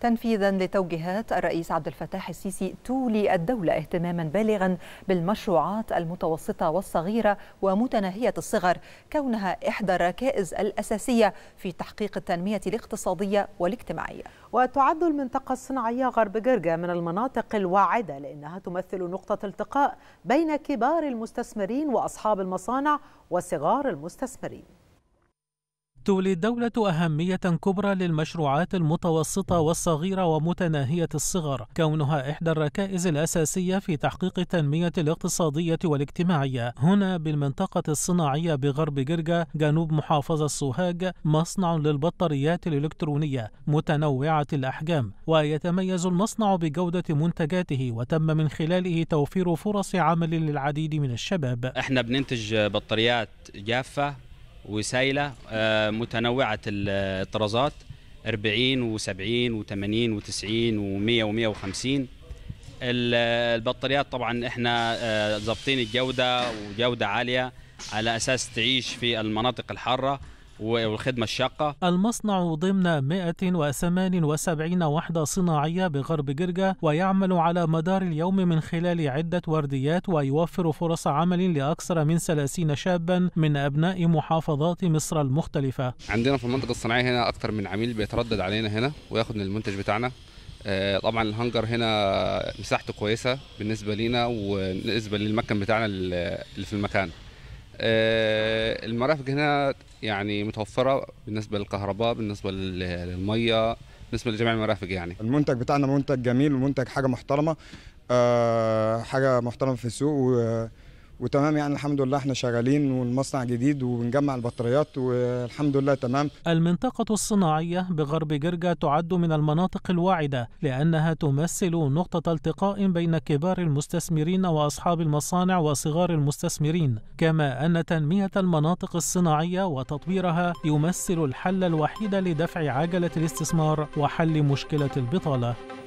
تنفيذا لتوجيهات الرئيس عبد الفتاح السيسي تولي الدولة اهتماما بالغا بالمشروعات المتوسطة والصغيرة ومتناهية الصغر كونها إحدى الركائز الأساسية في تحقيق التنمية الاقتصادية والاجتماعية وتعد المنطقة الصناعية غرب جرجا من المناطق الواعدة لأنها تمثل نقطة التقاء بين كبار المستثمرين وأصحاب المصانع وصغار المستثمرين تولي الدولة أهمية كبرى للمشروعات المتوسطة والصغيرة ومتناهية الصغر، كونها إحدى الركائز الأساسية في تحقيق التنمية الاقتصادية والاجتماعية. هنا بالمنطقة الصناعية بغرب جرجا جنوب محافظة سوهاج مصنع للبطاريات الإلكترونية متنوعة الأحجام، ويتميز المصنع بجودة منتجاته وتم من خلاله توفير فرص عمل للعديد من الشباب. احنا بننتج بطاريات جافة وسايله آه، متنوعه الطرازات 40 و70 و80 و90 و100 و150 البطاريات طبعا احنا آه، ضابطين الجوده وجوده عاليه على اساس تعيش في المناطق الحاره والخدمة الشاقة المصنع ضمن 178 وحدة صناعية بغرب جرجا ويعمل على مدار اليوم من خلال عدة ورديات ويوفر فرص عمل لأكثر من 30 شابا من أبناء محافظات مصر المختلفة عندنا في المنطقة الصناعية هنا أكثر من عميل بيتردد علينا هنا وياخد من المنتج بتاعنا آه، طبعا الهنجر هنا مساحته كويسة بالنسبة لينا وبالنسبة للمكن بتاعنا اللي في المكان آه، المرافق هنا يعني متوفره بالنسبه للكهرباء بالنسبه للميه بالنسبه لجميع المرافق يعني المنتج بتاعنا منتج جميل ومنتج حاجه محترمه آه، حاجه محترمه في السوق وتمام يعني الحمد لله احنا شغالين والمصنع جديد وبنجمع البطاريات والحمد لله تمام المنطقة الصناعية بغرب جرجا تعد من المناطق الواعدة لأنها تمثل نقطة التقاء بين كبار المستثمرين وأصحاب المصانع وصغار المستثمرين كما أن تنمية المناطق الصناعية وتطويرها يمثل الحل الوحيد لدفع عجلة الاستثمار وحل مشكلة البطالة